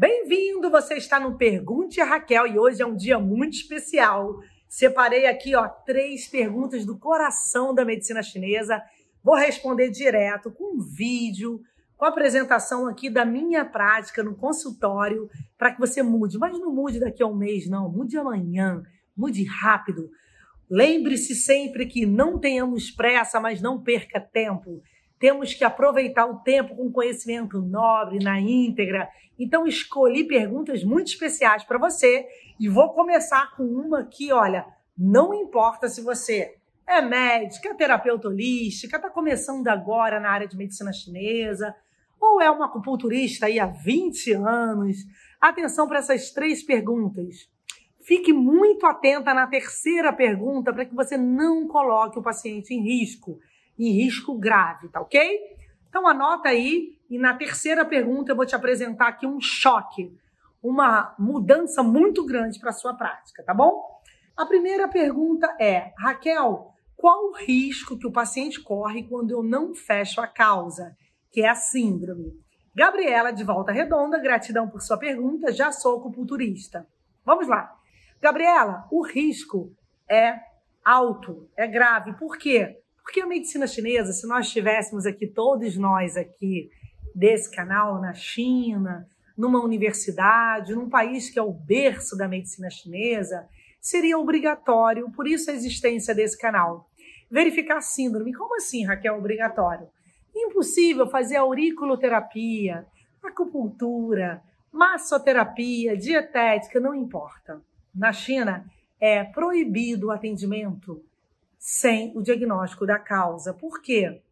Bem-vindo! Você está no Pergunte a Raquel e hoje é um dia muito especial. Separei aqui ó, três perguntas do coração da medicina chinesa. Vou responder direto com um vídeo, com a apresentação aqui da minha prática no consultório, para que você mude. Mas não mude daqui a um mês, não. Mude amanhã, mude rápido. Lembre-se sempre que não tenhamos pressa, mas não perca tempo. Temos que aproveitar o tempo com conhecimento nobre, na íntegra. Então, escolhi perguntas muito especiais para você e vou começar com uma que, olha, não importa se você é médica, é terapeuta holística, está começando agora na área de medicina chinesa, ou é uma acupunturista aí há 20 anos. Atenção para essas três perguntas. Fique muito atenta na terceira pergunta para que você não coloque o paciente em risco em risco grave, tá ok? Então anota aí e na terceira pergunta eu vou te apresentar aqui um choque, uma mudança muito grande para sua prática, tá bom? A primeira pergunta é: Raquel, qual o risco que o paciente corre quando eu não fecho a causa, que é a síndrome? Gabriela, de volta redonda, gratidão por sua pergunta, já sou acupunturista. Vamos lá. Gabriela, o risco é alto, é grave. Por quê? Porque a medicina chinesa, se nós estivéssemos aqui, todos nós aqui, desse canal, na China, numa universidade, num país que é o berço da medicina chinesa, seria obrigatório, por isso a existência desse canal. Verificar síndrome. Como assim, Raquel, obrigatório? Impossível fazer auriculoterapia, acupuntura, massoterapia, dietética, não importa. Na China, é proibido o atendimento sem o diagnóstico da causa. Por quê?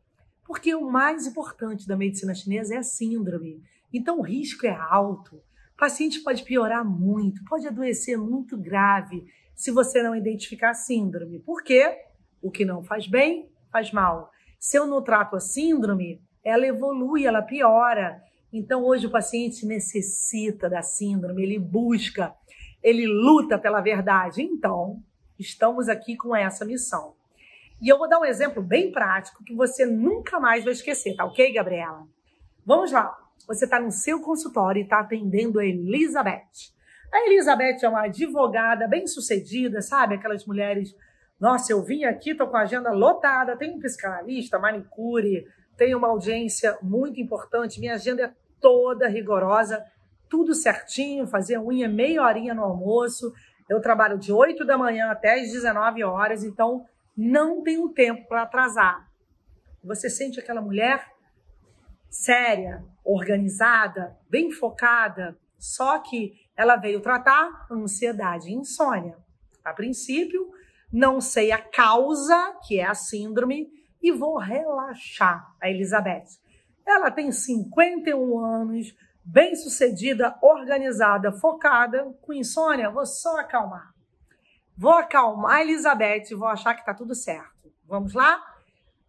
Porque o mais importante da medicina chinesa é a síndrome. Então o risco é alto. O paciente pode piorar muito, pode adoecer muito grave se você não identificar a síndrome. Por quê? O que não faz bem, faz mal. Se eu não trato a síndrome, ela evolui, ela piora. Então hoje o paciente necessita da síndrome, ele busca, ele luta pela verdade. Então, Estamos aqui com essa missão. E eu vou dar um exemplo bem prático que você nunca mais vai esquecer, tá ok, Gabriela? Vamos lá. Você está no seu consultório e está atendendo a Elizabeth. A Elizabeth é uma advogada bem sucedida, sabe? Aquelas mulheres. Nossa, eu vim aqui, estou com a agenda lotada, tenho um psicanalista, manicure, tenho uma audiência muito importante, minha agenda é toda rigorosa, tudo certinho, fazer unha meia horinha no almoço, eu trabalho de 8 da manhã até as 19 horas, então não tenho tempo para atrasar. Você sente aquela mulher séria, organizada, bem focada, só que ela veio tratar ansiedade e insônia. A princípio, não sei a causa, que é a síndrome, e vou relaxar a Elizabeth. Ela tem 51 anos, bem-sucedida, organizada, focada, com insônia, vou só acalmar. Vou acalmar Elizabeth, vou achar que tá tudo certo. Vamos lá?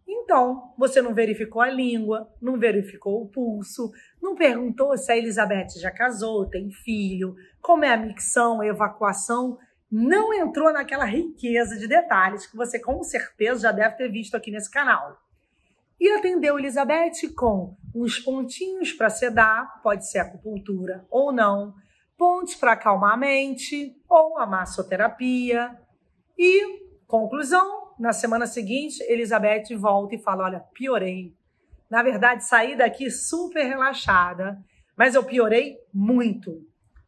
Então, você não verificou a língua, não verificou o pulso, não perguntou se a Elizabeth já casou, tem filho, como é a micção, a evacuação, não entrou naquela riqueza de detalhes que você com certeza já deve ter visto aqui nesse canal. E atendeu Elizabeth com uns pontinhos para sedar, pode ser acupuntura ou não, pontos para acalmar a mente ou a massoterapia. E, conclusão, na semana seguinte, Elizabeth volta e fala: Olha, piorei. Na verdade, saí daqui super relaxada, mas eu piorei muito.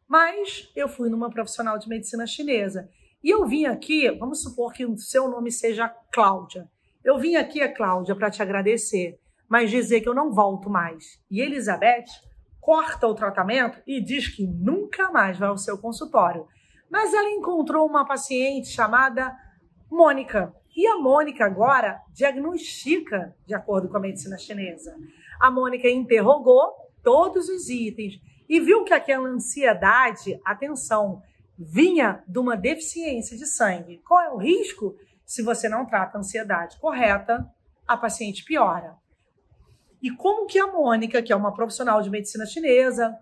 Mas eu fui numa profissional de medicina chinesa. E eu vim aqui, vamos supor que o seu nome seja Cláudia. Eu vim aqui, é Cláudia, para te agradecer mas dizer que eu não volto mais. E Elizabeth corta o tratamento e diz que nunca mais vai ao seu consultório. Mas ela encontrou uma paciente chamada Mônica. E a Mônica agora diagnostica, de acordo com a medicina chinesa. A Mônica interrogou todos os itens e viu que aquela ansiedade, atenção, vinha de uma deficiência de sangue. Qual é o risco? Se você não trata a ansiedade correta, a paciente piora. E como que a Mônica, que é uma profissional de medicina chinesa,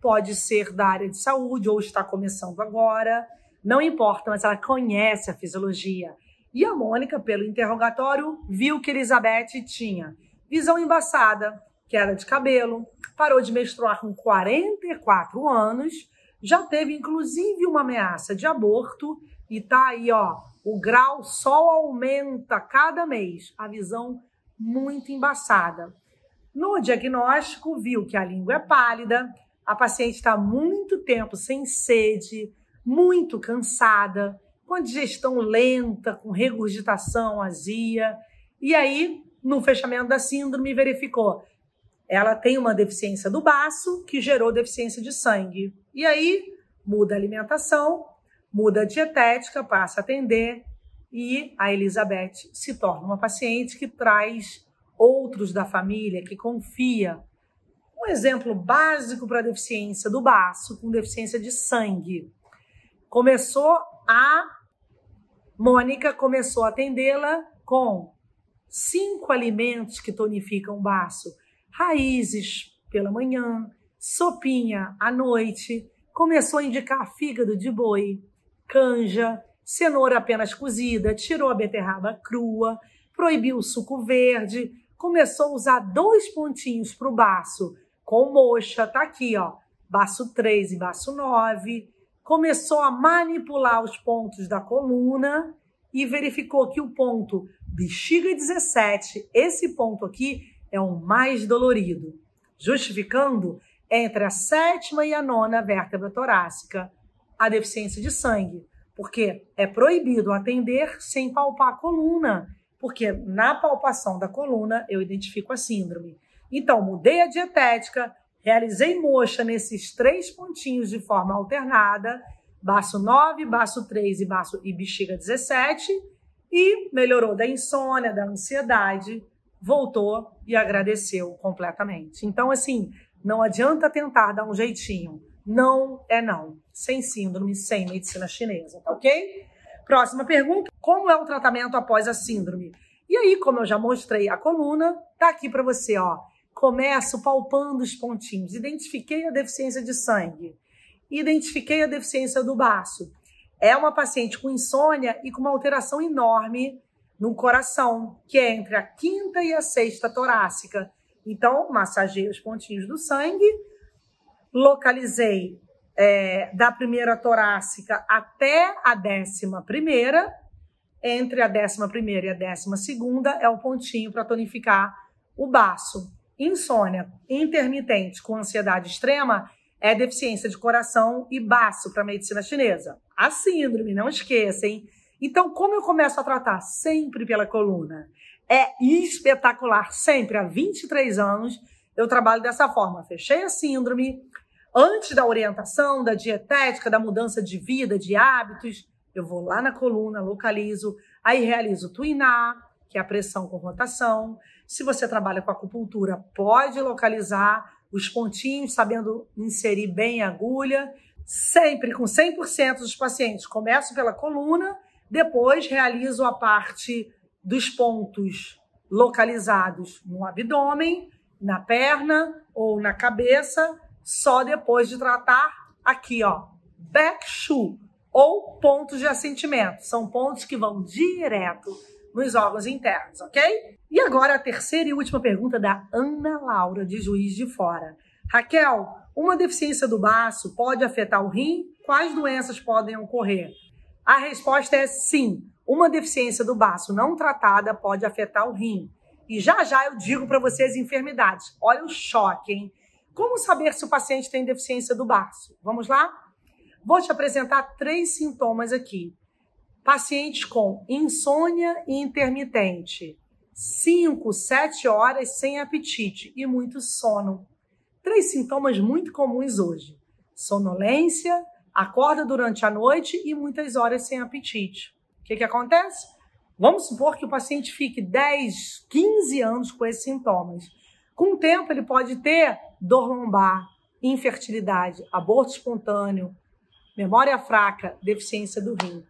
pode ser da área de saúde ou está começando agora, não importa, mas ela conhece a fisiologia. E a Mônica, pelo interrogatório, viu que Elizabeth tinha visão embaçada, queda de cabelo, parou de menstruar com 44 anos, já teve inclusive uma ameaça de aborto e tá aí, ó, o grau só aumenta cada mês, a visão muito embaçada. No diagnóstico, viu que a língua é pálida, a paciente está muito tempo sem sede, muito cansada, com a digestão lenta, com regurgitação, azia. E aí, no fechamento da síndrome, verificou. Ela tem uma deficiência do baço que gerou deficiência de sangue. E aí, muda a alimentação, muda a dietética, passa a atender e a Elizabeth se torna uma paciente que traz outros da família que confia. Um exemplo básico para deficiência do baço, com deficiência de sangue. Começou a Mônica começou a atendê-la com cinco alimentos que tonificam o baço: raízes pela manhã, sopinha à noite. Começou a indicar fígado de boi, canja, cenoura apenas cozida, tirou a beterraba crua, proibiu o suco verde, começou a usar dois pontinhos para o baço com moxa, tá aqui, ó, baço 3 e baço 9. Começou a manipular os pontos da coluna e verificou que o ponto bexiga 17, esse ponto aqui, é o mais dolorido, justificando entre a sétima e a nona vértebra torácica a deficiência de sangue, porque é proibido atender sem palpar a coluna porque na palpação da coluna eu identifico a síndrome. Então, mudei a dietética, realizei moxa nesses três pontinhos de forma alternada, baço 9, baço 3 e, baço, e bexiga 17, e melhorou da insônia, da ansiedade, voltou e agradeceu completamente. Então, assim, não adianta tentar dar um jeitinho. Não é não. Sem síndrome, sem medicina chinesa, tá ok? Próxima pergunta. Como é o tratamento após a síndrome? E aí, como eu já mostrei a coluna, tá aqui para você, ó. Começo palpando os pontinhos. Identifiquei a deficiência de sangue. Identifiquei a deficiência do baço. É uma paciente com insônia e com uma alteração enorme no coração, que é entre a quinta e a sexta torácica. Então, massageei os pontinhos do sangue, localizei é, da primeira torácica até a décima primeira, entre a 11 e a 12 é o pontinho para tonificar o baço. Insônia intermitente com ansiedade extrema é deficiência de coração e baço para a medicina chinesa. A síndrome, não esqueça, hein? Então, como eu começo a tratar? Sempre pela coluna. É espetacular, sempre. Há 23 anos eu trabalho dessa forma. Fechei a síndrome, antes da orientação, da dietética, da mudança de vida, de hábitos, eu vou lá na coluna, localizo, aí realizo twinar, que é a pressão com rotação. Se você trabalha com acupuntura, pode localizar os pontinhos, sabendo inserir bem a agulha. Sempre com 100% dos pacientes, começo pela coluna, depois realizo a parte dos pontos localizados no abdômen, na perna ou na cabeça, só depois de tratar aqui, ó, back shoe, ou pontos de assentimento. São pontos que vão direto nos órgãos internos, ok? E agora a terceira e última pergunta da Ana Laura, de Juiz de Fora. Raquel, uma deficiência do baço pode afetar o rim? Quais doenças podem ocorrer? A resposta é sim. Uma deficiência do baço não tratada pode afetar o rim. E já já eu digo para vocês enfermidades. Olha o choque, hein? Como saber se o paciente tem deficiência do baço? Vamos lá? Vou te apresentar três sintomas aqui. Pacientes com insônia intermitente, 5, 7 horas sem apetite e muito sono. Três sintomas muito comuns hoje: sonolência, acorda durante a noite e muitas horas sem apetite. O que, que acontece? Vamos supor que o paciente fique 10, 15 anos com esses sintomas. Com o tempo, ele pode ter dor lombar, infertilidade, aborto espontâneo, memória fraca, deficiência do rim.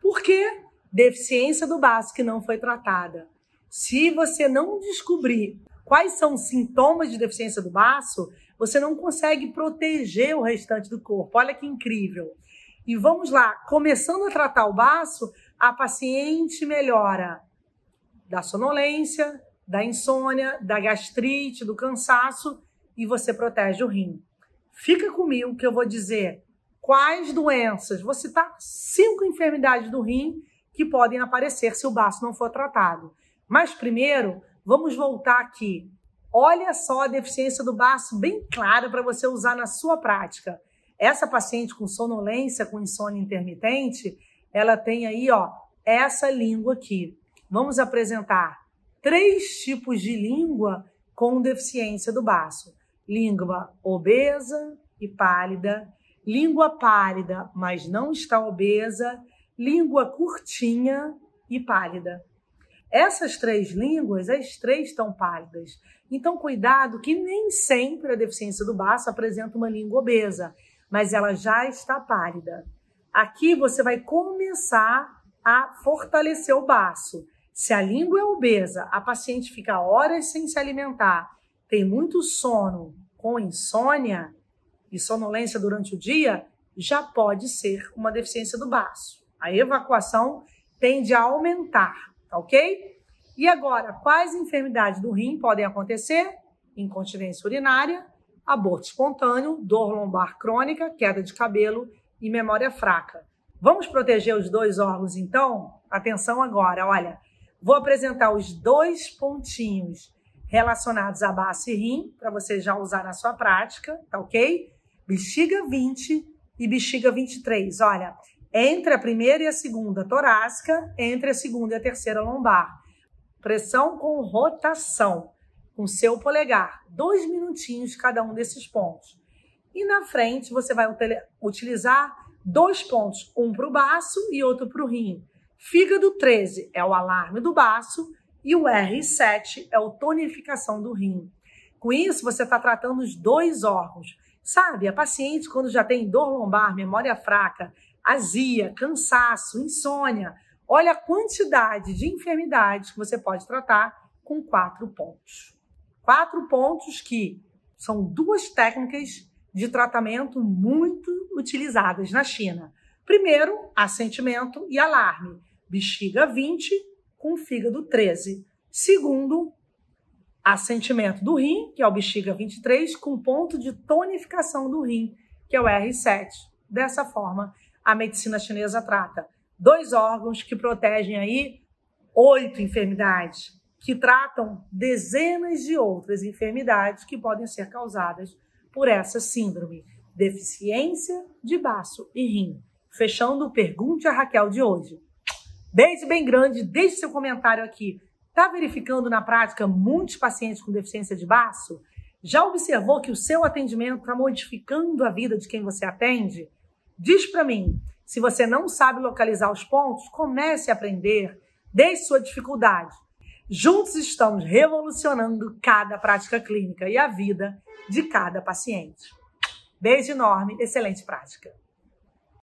Por quê? Deficiência do baço que não foi tratada. Se você não descobrir quais são os sintomas de deficiência do baço, você não consegue proteger o restante do corpo. Olha que incrível. E vamos lá, começando a tratar o baço, a paciente melhora da sonolência, da insônia, da gastrite, do cansaço e você protege o rim. Fica comigo que eu vou dizer quais doenças? Vou citar cinco enfermidades do rim que podem aparecer se o baço não for tratado. Mas primeiro, vamos voltar aqui. Olha só a deficiência do baço bem claro para você usar na sua prática. Essa paciente com sonolência, com insônia intermitente, ela tem aí, ó, essa língua aqui. Vamos apresentar três tipos de língua com deficiência do baço: língua obesa e pálida, língua pálida, mas não está obesa, língua curtinha e pálida. Essas três línguas, as três estão pálidas. Então, cuidado que nem sempre a deficiência do baço apresenta uma língua obesa, mas ela já está pálida. Aqui você vai começar a fortalecer o baço. Se a língua é obesa, a paciente fica horas sem se alimentar, tem muito sono com insônia, e sonolência durante o dia, já pode ser uma deficiência do baço. A evacuação tende a aumentar, tá ok? E agora, quais enfermidades do rim podem acontecer? Incontinência urinária, aborto espontâneo, dor lombar crônica, queda de cabelo e memória fraca. Vamos proteger os dois órgãos então? Atenção agora, olha. Vou apresentar os dois pontinhos relacionados a baço e rim para você já usar na sua prática, tá ok? bexiga 20 e bexiga 23. Olha, entre a primeira e a segunda torácica, entre a segunda e a terceira lombar. Pressão com rotação, com seu polegar. Dois minutinhos cada um desses pontos. E na frente você vai utilizar dois pontos, um para o baço e outro para o rim. Fígado 13 é o alarme do baço e o R7 é a tonificação do rim. Com isso, você está tratando os dois órgãos. Sabe, a paciente quando já tem dor lombar, memória fraca, azia, cansaço, insônia, olha a quantidade de enfermidades que você pode tratar com quatro pontos. Quatro pontos que são duas técnicas de tratamento muito utilizadas na China. Primeiro, assentimento e alarme, bexiga 20 com fígado 13. Segundo, assentimento do rim, que é o bexiga 23, com ponto de tonificação do rim, que é o R7. Dessa forma, a medicina chinesa trata dois órgãos que protegem aí oito enfermidades, que tratam dezenas de outras enfermidades que podem ser causadas por essa síndrome, deficiência de baço e rim. Fechando o Pergunte a Raquel de hoje. Beijo bem grande, deixe seu comentário aqui está verificando na prática muitos pacientes com deficiência de baço? Já observou que o seu atendimento está modificando a vida de quem você atende? Diz para mim, se você não sabe localizar os pontos, comece a aprender, deixe sua dificuldade. Juntos estamos revolucionando cada prática clínica e a vida de cada paciente. Beijo enorme, excelente prática.